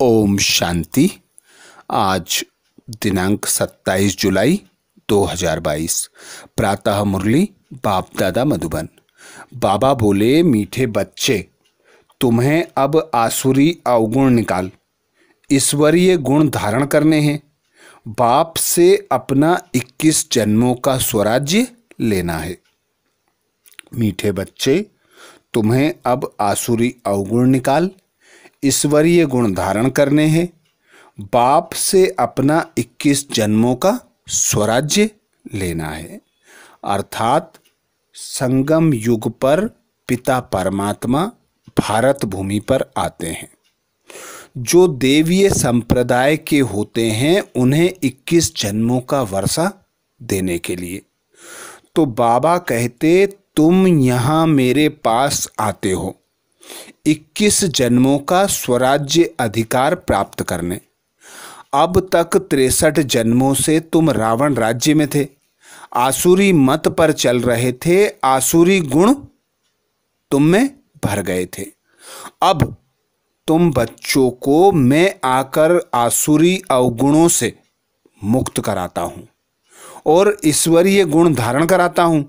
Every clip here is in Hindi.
ओम शांति आज दिनांक 27 जुलाई 2022 प्रातः मुरली बाप दादा मधुबन बाबा बोले मीठे बच्चे तुम्हें अब आसुरी अवगुण निकाल ईश्वरीय गुण धारण करने हैं बाप से अपना 21 जन्मों का स्वराज्य लेना है मीठे बच्चे तुम्हें अब आसुरी अवगुण निकाल ईश्वरीय गुण धारण करने हैं बाप से अपना 21 जन्मों का स्वराज्य लेना है अर्थात संगम युग पर पिता परमात्मा भारत भूमि पर आते हैं जो देवीय संप्रदाय के होते हैं उन्हें 21 जन्मों का वर्षा देने के लिए तो बाबा कहते तुम यहाँ मेरे पास आते हो 21 जन्मों का स्वराज्य अधिकार प्राप्त करने अब तक तिरसठ जन्मों से तुम रावण राज्य में थे आसुरी मत पर चल रहे थे आसुरी गुण तुम में भर गए थे अब तुम बच्चों को मैं आकर आसुरी अवगुणों से मुक्त कराता हूं और ईश्वरीय गुण धारण कराता हूं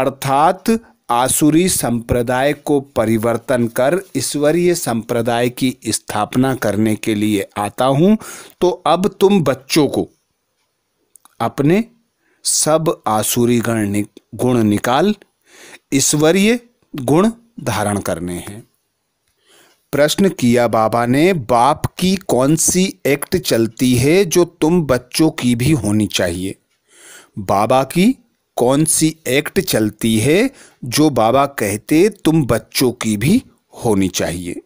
अर्थात आसुरी संप्रदाय को परिवर्तन कर ईश्वरीय संप्रदाय की स्थापना करने के लिए आता हूं तो अब तुम बच्चों को अपने सब आसुरी गण नि, गुण निकाल ईश्वरीय गुण धारण करने हैं प्रश्न किया बाबा ने बाप की कौन सी एक्ट चलती है जो तुम बच्चों की भी होनी चाहिए बाबा की कौन सी एक्ट चलती है जो बाबा कहते तुम बच्चों की भी होनी चाहिए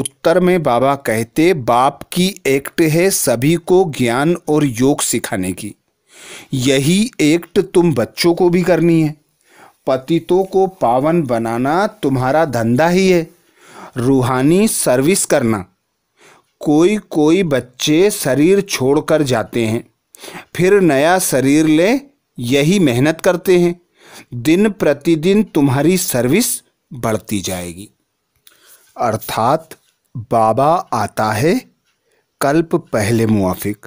उत्तर में बाबा कहते बाप की एक्ट है सभी को ज्ञान और योग सिखाने की यही एक्ट तुम बच्चों को भी करनी है पतितों को पावन बनाना तुम्हारा धंधा ही है रूहानी सर्विस करना कोई कोई बच्चे शरीर छोड़कर जाते हैं फिर नया शरीर ले यही मेहनत करते हैं दिन प्रतिदिन तुम्हारी सर्विस बढ़ती जाएगी अर्थात बाबा आता है कल्प पहले मुआफिक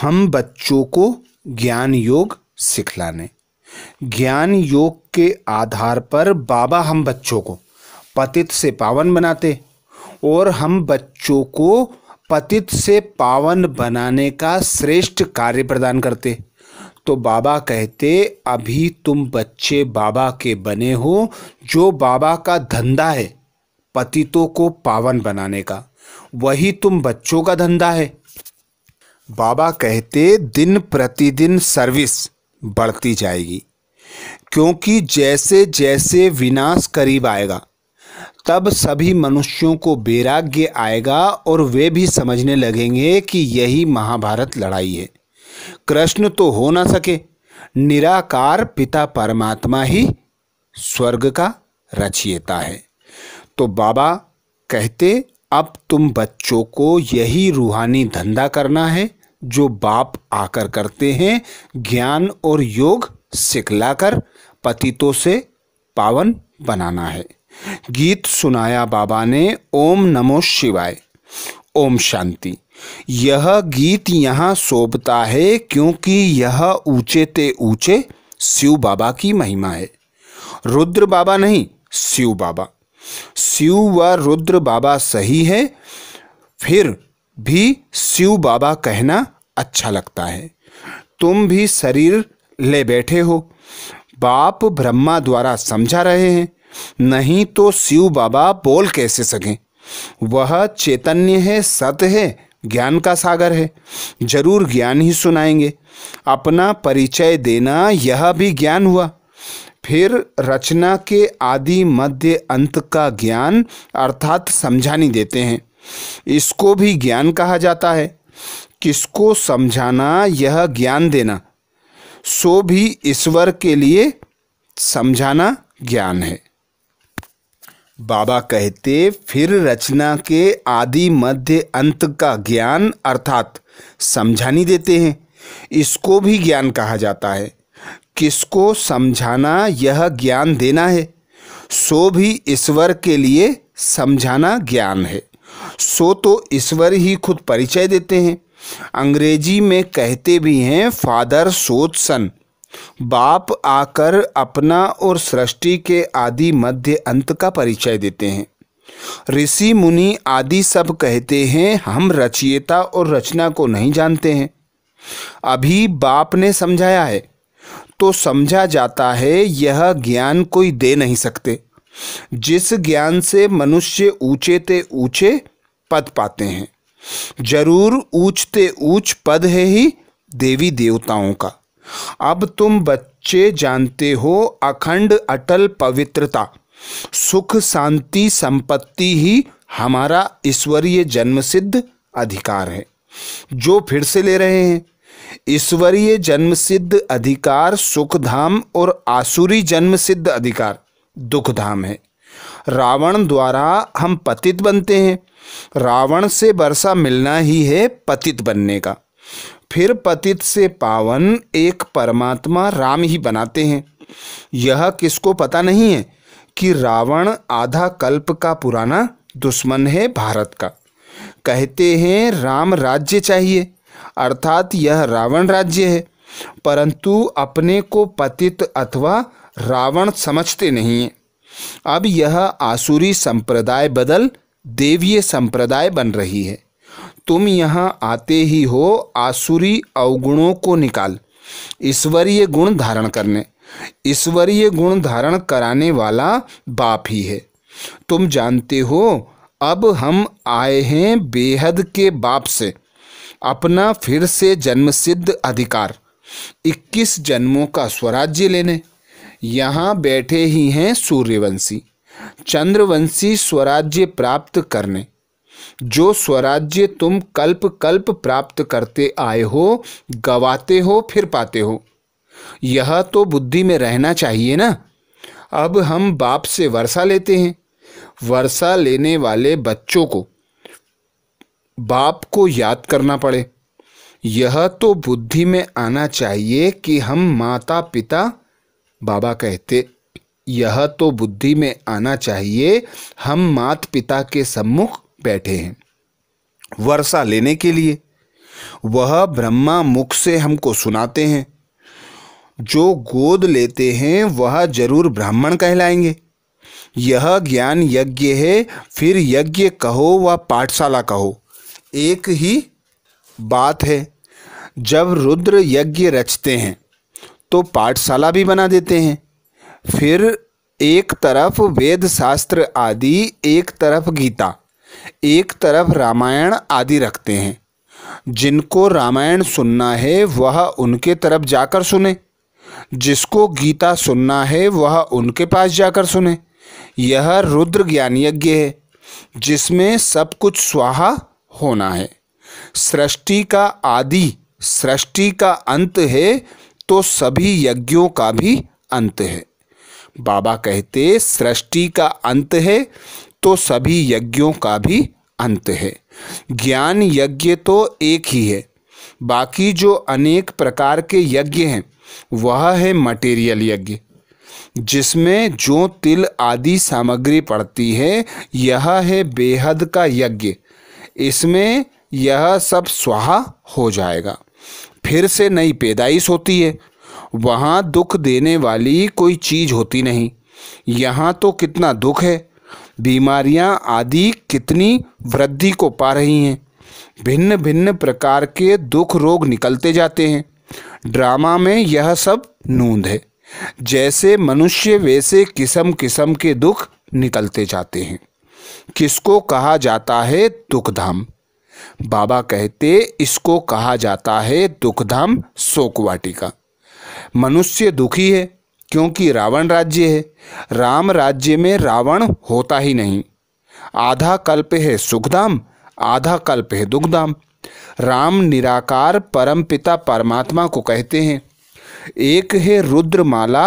हम बच्चों को ज्ञान योग सिखलाने ज्ञान योग के आधार पर बाबा हम बच्चों को पतित से पावन बनाते और हम बच्चों को पतित से पावन बनाने का श्रेष्ठ कार्य प्रदान करते तो बाबा कहते अभी तुम बच्चे बाबा के बने हो जो बाबा का धंधा है पतितों को पावन बनाने का वही तुम बच्चों का धंधा है बाबा कहते दिन प्रतिदिन सर्विस बढ़ती जाएगी क्योंकि जैसे जैसे विनाश करीब आएगा तब सभी मनुष्यों को वैराग्य आएगा और वे भी समझने लगेंगे कि यही महाभारत लड़ाई है कृष्ण तो हो ना सके निराकार पिता परमात्मा ही स्वर्ग का रचियता है तो बाबा कहते अब तुम बच्चों को यही रूहानी धंधा करना है जो बाप आकर करते हैं ज्ञान और योग सिखलाकर पतितों से पावन बनाना है गीत सुनाया बाबा ने ओम नमो शिवाय ओम शांति यह गीत यहाँ शोभता है क्योंकि यह ऊंचे ते ऊंचे शिव बाबा की महिमा है रुद्र बाबा नहीं शिव बाबा शिव व रुद्र बाबा सही है फिर भी शिव बाबा कहना अच्छा लगता है तुम भी शरीर ले बैठे हो बाप ब्रह्मा द्वारा समझा रहे हैं नहीं तो शिव बाबा बोल कैसे सकें वह चैतन्य है सत है ज्ञान का सागर है जरूर ज्ञान ही सुनाएंगे अपना परिचय देना यह भी ज्ञान हुआ फिर रचना के आदि मध्य अंत का ज्ञान अर्थात समझानी देते हैं इसको भी ज्ञान कहा जाता है किसको समझाना यह ज्ञान देना सो भी ईश्वर के लिए समझाना ज्ञान है बाबा कहते फिर रचना के आदि मध्य अंत का ज्ञान अर्थात समझानी देते हैं इसको भी ज्ञान कहा जाता है किसको समझाना यह ज्ञान देना है सो भी ईश्वर के लिए समझाना ज्ञान है सो तो ईश्वर ही खुद परिचय देते हैं अंग्रेजी में कहते भी हैं फादर सोच सन बाप आकर अपना और सृष्टि के आदि मध्य अंत का परिचय देते हैं ऋषि मुनि आदि सब कहते हैं हम रचियता और रचना को नहीं जानते हैं अभी बाप ने समझाया है तो समझा जाता है यह ज्ञान कोई दे नहीं सकते जिस ज्ञान से मनुष्य ऊंचे ते ऊंचे पद पाते हैं जरूर ऊंचते ऊंच पद है ही देवी देवताओं का अब तुम बच्चे जानते हो अखंड अटल पवित्रता सुख शांति संपत्ति ही हमारा ईश्वरीय जन्म सिद्ध अधिकार है जो फिर से ले रहे हैं ईश्वरीय जन्म सिद्ध अधिकार सुख धाम और आसुरी जन्म सिद्ध अधिकार दुख धाम है रावण द्वारा हम पतित बनते हैं रावण से वर्षा मिलना ही है पतित बनने का फिर पतित से पावन एक परमात्मा राम ही बनाते हैं यह किसको पता नहीं है कि रावण आधा कल्प का पुराना दुश्मन है भारत का कहते हैं राम राज्य चाहिए अर्थात यह रावण राज्य है परंतु अपने को पतित अथवा रावण समझते नहीं हैं अब यह आसुरी संप्रदाय बदल देवीय संप्रदाय बन रही है तुम यहाँ आते ही हो आसुरी अवगुणों को निकाल ईश्वरीय गुण धारण करने ईश्वरीय गुण धारण कराने वाला बाप ही है तुम जानते हो अब हम आए हैं बेहद के बाप से अपना फिर से जन्म सिद्ध अधिकार इक्कीस जन्मों का स्वराज्य लेने यहाँ बैठे ही हैं सूर्यवंशी चंद्रवंशी स्वराज्य प्राप्त करने जो स्वराज्य तुम कल्प कल्प प्राप्त करते आए हो गवाते हो फिर पाते हो यह तो बुद्धि में रहना चाहिए ना अब हम बाप से वर्षा लेते हैं वर्षा लेने वाले बच्चों को बाप को याद करना पड़े यह तो बुद्धि में आना चाहिए कि हम माता पिता बाबा कहते यह तो बुद्धि में आना चाहिए हम मात पिता के सम्मुख बैठे हैं वर्षा लेने के लिए वह ब्रह्मा मुख से हमको सुनाते हैं जो गोद लेते हैं वह जरूर ब्राह्मण कहलाएंगे यह ज्ञान यज्ञ है फिर यज्ञ कहो व पाठशाला कहो एक ही बात है जब रुद्र यज्ञ रचते हैं तो पाठशाला भी बना देते हैं फिर एक तरफ वेद शास्त्र आदि एक तरफ गीता एक तरफ रामायण आदि रखते हैं जिनको रामायण सुनना है वह उनके तरफ जाकर सुने जिसको गीता सुनना है वह उनके पास जाकर सुने यह रुद्र ज्ञान यज्ञ है जिसमें सब कुछ स्वाहा होना है सृष्टि का आदि सृष्टि का अंत है तो सभी यज्ञों का भी अंत है बाबा कहते सृष्टि का अंत है तो सभी यज्ञों का भी अंत है ज्ञान यज्ञ तो एक ही है बाकी जो अनेक प्रकार के यज्ञ हैं वह है मटेरियल यज्ञ जिसमें जो तिल आदि सामग्री पड़ती है यह है बेहद का यज्ञ इसमें यह सब स्वाहा हो जाएगा फिर से नई पैदाइश होती है वहाँ दुख देने वाली कोई चीज़ होती नहीं यहाँ तो कितना दुख है बीमारियां आदि कितनी वृद्धि को पा रही हैं भिन्न भिन्न प्रकार के दुख रोग निकलते जाते हैं ड्रामा में यह सब नूंद है जैसे मनुष्य वैसे किस्म किस्म के दुख निकलते जाते हैं किसको कहा जाता है दुखधाम बाबा कहते इसको कहा जाता है दुखधाम शोक वाटिका मनुष्य दुखी है क्योंकि रावण राज्य है राम राज्य में रावण होता ही नहीं आधा कल्प है सुखधाम आधा कल्प है दुखधाम राम निराकार परम पिता परमात्मा को कहते हैं एक है रुद्रमाला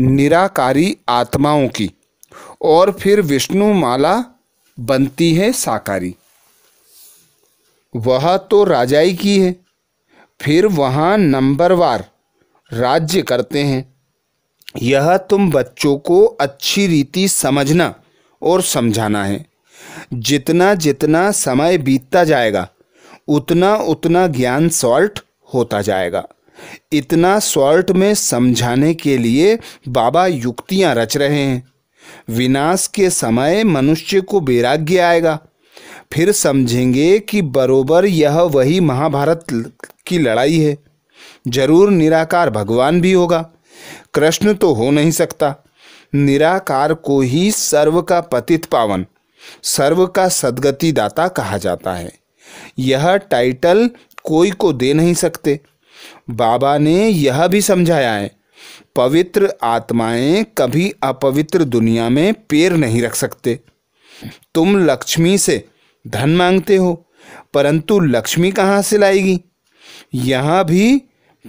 निराकारी आत्माओं की और फिर विष्णु माला बनती है साकारी वह तो राजाई की है फिर वहाँ नंबरवार राज्य करते हैं यह तुम बच्चों को अच्छी रीति समझना और समझाना है जितना जितना समय बीतता जाएगा उतना उतना ज्ञान सॉल्ट होता जाएगा इतना सॉल्ट में समझाने के लिए बाबा युक्तियां रच रहे हैं विनाश के समय मनुष्य को वैराग्य आएगा फिर समझेंगे कि बरोबर यह वही महाभारत की लड़ाई है जरूर निराकार भगवान भी होगा कृष्ण तो हो नहीं सकता निराकार को ही सर्व का पतित पावन सर्व का सदगति दाता कहा जाता है यह टाइटल कोई को दे नहीं सकते बाबा ने यह भी समझाया है पवित्र आत्माएं कभी अपवित्र दुनिया में पैर नहीं रख सकते तुम लक्ष्मी से धन मांगते हो परंतु लक्ष्मी कहाँ से लाएगी यहाँ भी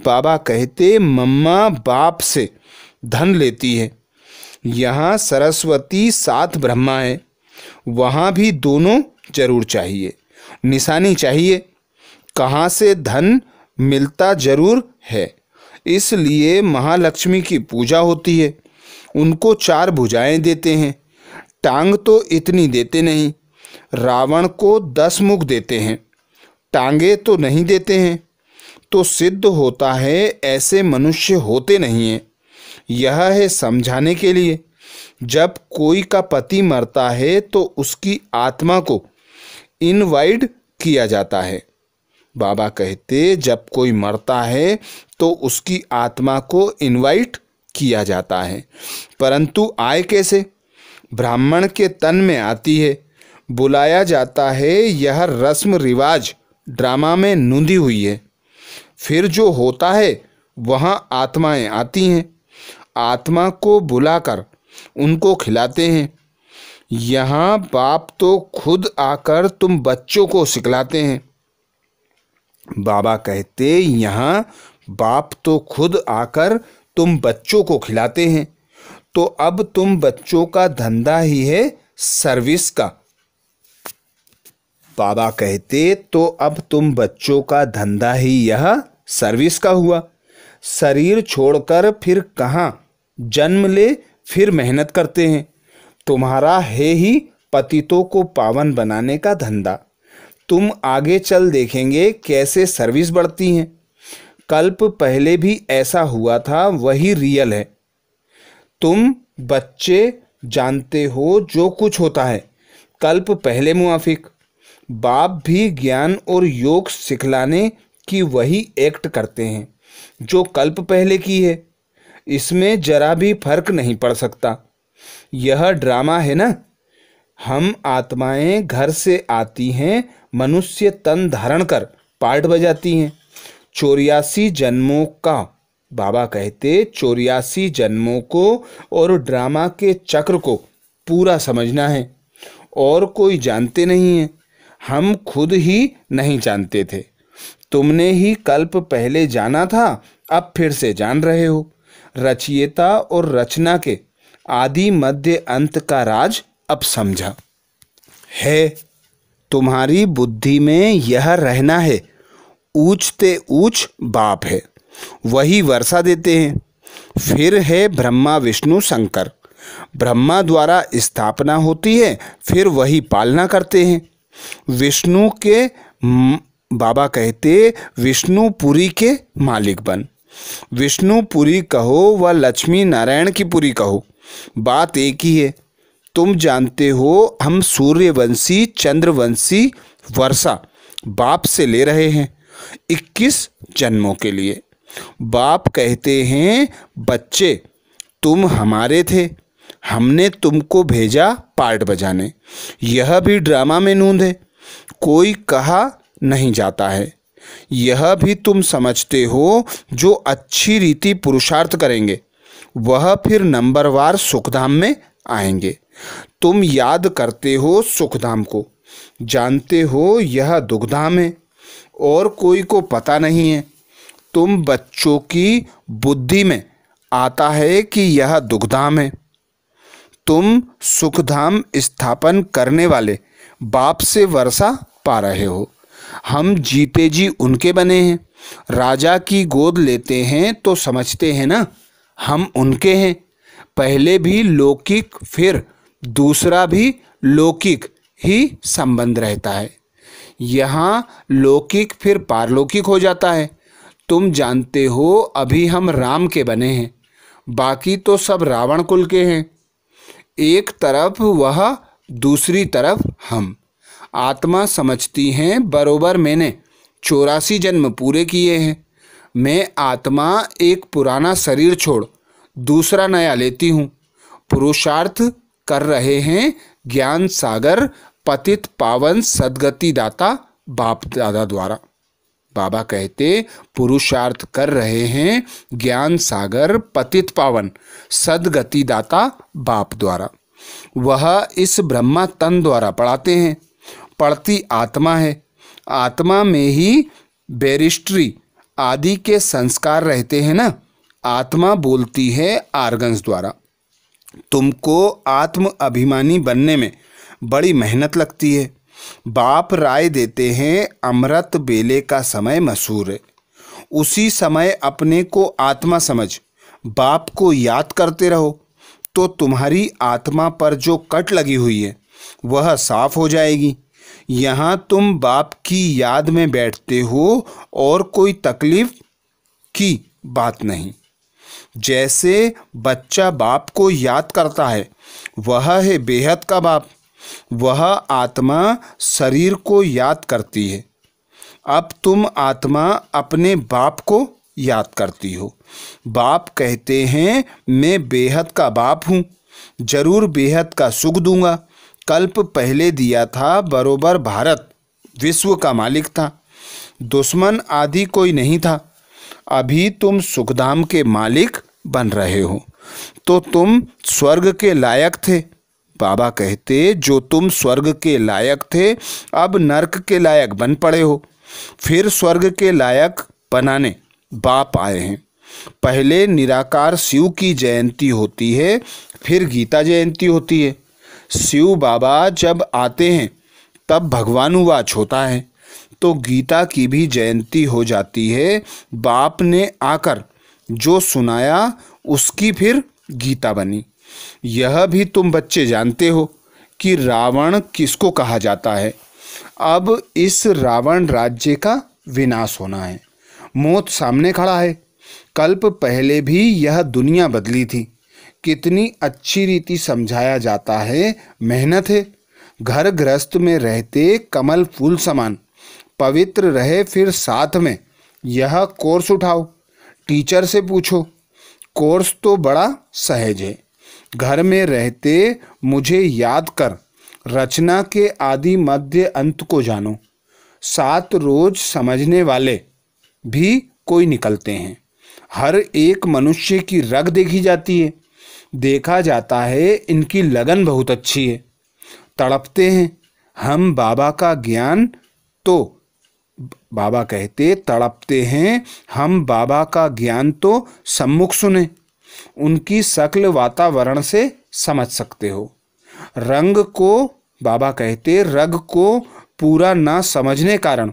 बाबा कहते मम्मा बाप से धन लेती है यहाँ सरस्वती सात ब्रह्मा है वहाँ भी दोनों जरूर चाहिए निशानी चाहिए कहाँ से धन मिलता जरूर है इसलिए महालक्ष्मी की पूजा होती है उनको चार भुजाएं देते हैं टांग तो इतनी देते नहीं रावण को दस मुख देते हैं टांगे तो नहीं देते हैं तो सिद्ध होता है ऐसे मनुष्य होते नहीं हैं यह है समझाने के लिए जब कोई का पति मरता है तो उसकी आत्मा को इनवाइड किया जाता है बाबा कहते जब कोई मरता है तो उसकी आत्मा को इनवाइट किया जाता है परंतु आय कैसे ब्राह्मण के तन में आती है बुलाया जाता है यह रस्म रिवाज ड्रामा में नूंदी हुई है फिर जो होता है वहाँ आत्माएं आती हैं आत्मा को बुलाकर उनको खिलाते हैं यहाँ बाप तो खुद आकर तुम बच्चों को सिखलाते हैं बाबा कहते यहाँ बाप तो खुद आकर तुम बच्चों को खिलाते हैं तो अब तुम बच्चों का धंधा ही है सर्विस का बाबा कहते तो अब तुम बच्चों का धंधा ही यह सर्विस का हुआ शरीर छोड़कर फिर कहाँ जन्म ले फिर मेहनत करते हैं तुम्हारा है ही पतितों को पावन बनाने का धंधा तुम आगे चल देखेंगे कैसे सर्विस बढ़ती हैं कल्प पहले भी ऐसा हुआ था वही रियल है तुम बच्चे जानते हो जो कुछ होता है कल्प पहले मुआफिक बाप भी ज्ञान और योग सिखलाने कि वही एक्ट करते हैं जो कल्प पहले की है इसमें जरा भी फर्क नहीं पड़ सकता यह ड्रामा है ना हम आत्माएं घर से आती हैं मनुष्य तन धारण कर पार्ट बजाती हैं चौरियासी जन्मों का बाबा कहते चौरियासी जन्मों को और ड्रामा के चक्र को पूरा समझना है और कोई जानते नहीं हैं हम खुद ही नहीं जानते थे तुमने ही कल्प पहले जाना था अब फिर से जान रहे हो रचियता और रचना के आदि मध्य अंत का राज अब समझा है तुम्हारी बुद्धि में यह रहना है ऊंचते ऊंच बाप है वही वर्षा देते हैं फिर है ब्रह्मा विष्णु शंकर ब्रह्मा द्वारा स्थापना होती है फिर वही पालना करते हैं विष्णु के बाबा कहते विष्णुपुरी के मालिक बन विष्णुपुरी कहो व लक्ष्मी नारायण की पुरी कहो बात एक ही है तुम जानते हो हम सूर्यवंशी चंद्रवंशी वर्षा बाप से ले रहे हैं 21 जन्मों के लिए बाप कहते हैं बच्चे तुम हमारे थे हमने तुमको भेजा पार्ट बजाने यह भी ड्रामा में नूंद है कोई कहा नहीं जाता है यह भी तुम समझते हो जो अच्छी रीति पुरुषार्थ करेंगे वह फिर नंबरवार सुखधाम में आएंगे तुम याद करते हो सुखधाम को जानते हो यह दुखधाम है और कोई को पता नहीं है तुम बच्चों की बुद्धि में आता है कि यह दुखधाम है तुम सुखधाम स्थापन करने वाले बाप से वर्षा पा रहे हो हम जीते जी उनके बने हैं राजा की गोद लेते हैं तो समझते हैं ना हम उनके हैं पहले भी लौकिक फिर दूसरा भी लौकिक ही संबंध रहता है यहाँ लौकिक फिर पारलौकिक हो जाता है तुम जानते हो अभी हम राम के बने हैं बाकी तो सब रावण कुल के हैं एक तरफ वह दूसरी तरफ हम आत्मा समझती हैं बरोबर मैंने चौरासी जन्म पूरे किए हैं मैं आत्मा एक पुराना शरीर छोड़ दूसरा नया लेती हूँ पुरुषार्थ कर रहे हैं ज्ञान सागर पतित पावन सदगति दाता बाप दादा द्वारा बाबा कहते पुरुषार्थ कर रहे हैं ज्ञान सागर पतित पावन सदगति दाता बाप द्वारा वह इस ब्रह्मा तन द्वारा पढ़ाते हैं पढ़ती आत्मा है आत्मा में ही बेरिस्ट्री आदि के संस्कार रहते हैं ना आत्मा बोलती है आर्गन्स द्वारा तुमको आत्म अभिमानी बनने में बड़ी मेहनत लगती है बाप राय देते हैं अमृत बेले का समय मशहूर है उसी समय अपने को आत्मा समझ बाप को याद करते रहो तो तुम्हारी आत्मा पर जो कट लगी हुई है वह साफ हो जाएगी यहाँ तुम बाप की याद में बैठते हो और कोई तकलीफ की बात नहीं जैसे बच्चा बाप को याद करता है वह है बेहद का बाप वह आत्मा शरीर को याद करती है अब तुम आत्मा अपने बाप को याद करती हो बाप कहते हैं मैं बेहद का बाप हूँ जरूर बेहद का सुख दूंगा कल्प पहले दिया था बरोबर भारत विश्व का मालिक था दुश्मन आदि कोई नहीं था अभी तुम सुखधाम के मालिक बन रहे हो तो तुम स्वर्ग के लायक थे बाबा कहते जो तुम स्वर्ग के लायक थे अब नरक के लायक बन पड़े हो फिर स्वर्ग के लायक बनाने बाप आए हैं पहले निराकार शिव की जयंती होती है फिर गीता जयंती होती है शिव बाबा जब आते हैं तब भगवानुवाच होता है तो गीता की भी जयंती हो जाती है बाप ने आकर जो सुनाया उसकी फिर गीता बनी यह भी तुम बच्चे जानते हो कि रावण किसको कहा जाता है अब इस रावण राज्य का विनाश होना है मौत सामने खड़ा है कल्प पहले भी यह दुनिया बदली थी कितनी अच्छी रीति समझाया जाता है मेहनत है घर गृहस्थ में रहते कमल फूल समान पवित्र रहे फिर साथ में यह कोर्स उठाओ टीचर से पूछो कोर्स तो बड़ा सहज है घर में रहते मुझे याद कर रचना के आदि मध्य अंत को जानो सात रोज समझने वाले भी कोई निकलते हैं हर एक मनुष्य की रग देखी जाती है देखा जाता है इनकी लगन बहुत अच्छी है तड़पते हैं हम बाबा का ज्ञान तो बाबा कहते तड़पते हैं हम बाबा का ज्ञान तो सम्मुख सुने उनकी शक्ल वातावरण से समझ सकते हो रंग को बाबा कहते रग को पूरा ना समझने कारण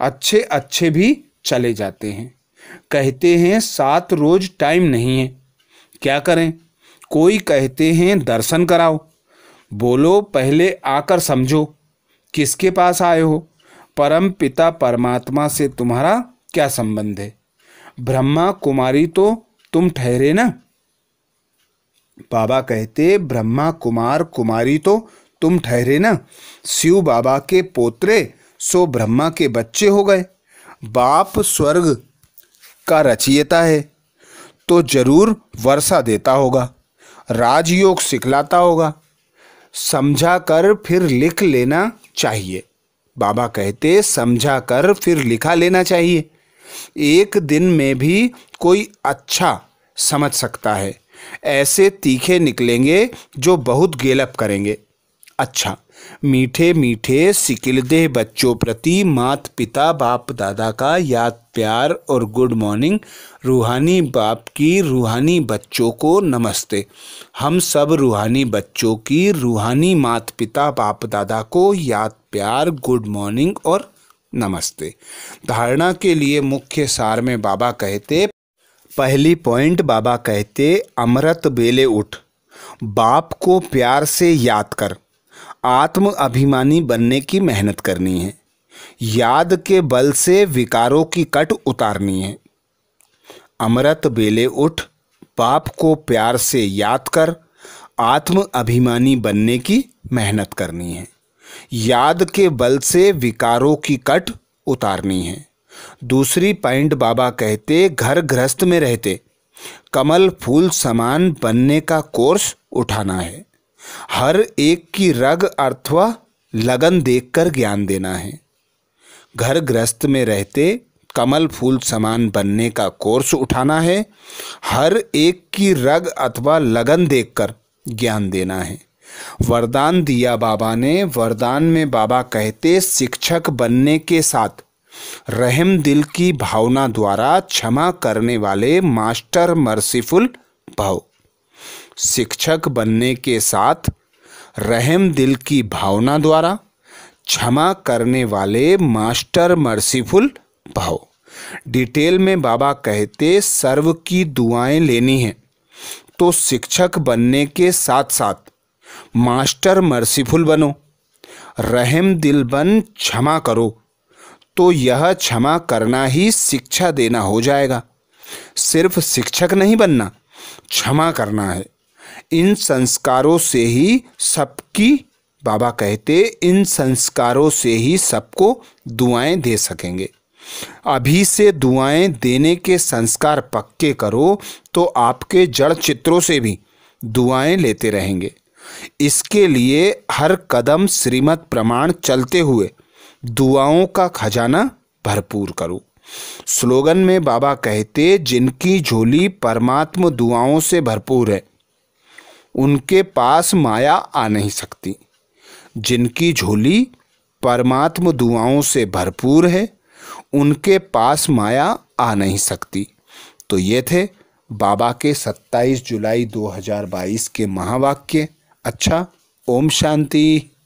अच्छे अच्छे भी चले जाते हैं कहते हैं सात रोज टाइम नहीं है क्या करें कोई कहते हैं दर्शन कराओ बोलो पहले आकर समझो किसके पास आए हो परम पिता परमात्मा से तुम्हारा क्या संबंध है ब्रह्मा कुमारी तो तुम ठहरे ना बाबा कहते ब्रह्मा कुमार कुमारी तो तुम ठहरे ना शिव बाबा के पोत्रे सो ब्रह्मा के बच्चे हो गए बाप स्वर्ग का रचियता है तो जरूर वर्षा देता होगा राजयोग सिखलाता होगा समझा कर फिर लिख लेना चाहिए बाबा कहते समझा कर फिर लिखा लेना चाहिए एक दिन में भी कोई अच्छा समझ सकता है ऐसे तीखे निकलेंगे जो बहुत गेलप करेंगे अच्छा मीठे मीठे सिकिलदेह बच्चों प्रति मात पिता बाप दादा का याद प्यार और गुड मॉर्निंग रूहानी बाप की रूहानी बच्चों को नमस्ते हम सब रूहानी बच्चों की रूहानी मात पिता बाप दादा को याद प्यार गुड मॉर्निंग और नमस्ते धारणा के लिए मुख्य सार में बाबा कहते पहली पॉइंट बाबा कहते अमृत बेले उठ बाप को प्यार से याद कर आत्म अभिमानी बनने की मेहनत करनी है याद के बल से विकारों की कट उतारनी है अमृत बेले उठ पाप को प्यार से याद कर आत्म अभिमानी बनने की मेहनत करनी है याद के बल से विकारों की कट उतारनी है दूसरी पॉइंट बाबा कहते घर गृहस्थ में रहते कमल फूल समान बनने का कोर्स उठाना है हर एक की रग अर्थवा लगन देखकर ज्ञान देना है घर ग्रस्त में रहते कमल फूल समान बनने का कोर्स उठाना है हर एक की रग अथवा लगन देखकर ज्ञान देना है वरदान दिया बाबा ने वरदान में बाबा कहते शिक्षक बनने के साथ रहम दिल की भावना द्वारा क्षमा करने वाले मास्टर मर्सीफुल भाव शिक्षक बनने के साथ रहम दिल की भावना द्वारा क्षमा करने वाले मास्टर मर्सीफुल भाव डिटेल में बाबा कहते सर्व की दुआएं लेनी हैं तो शिक्षक बनने के साथ साथ मास्टर मर्सीफुल बनो रहम दिल बन क्षमा करो तो यह क्षमा करना ही शिक्षा देना हो जाएगा सिर्फ शिक्षक नहीं बनना क्षमा करना है इन संस्कारों से ही सबकी बाबा कहते इन संस्कारों से ही सबको दुआएं दे सकेंगे अभी से दुआएं देने के संस्कार पक्के करो तो आपके जड़ चित्रों से भी दुआएं लेते रहेंगे इसके लिए हर कदम श्रीमद प्रमाण चलते हुए दुआओं का खजाना भरपूर करो स्लोगन में बाबा कहते जिनकी झोली परमात्म दुआओं से भरपूर है उनके पास माया आ नहीं सकती जिनकी झोली परमात्म दुआओं से भरपूर है उनके पास माया आ नहीं सकती तो ये थे बाबा के 27 जुलाई 2022 के महावाक्य अच्छा ओम शांति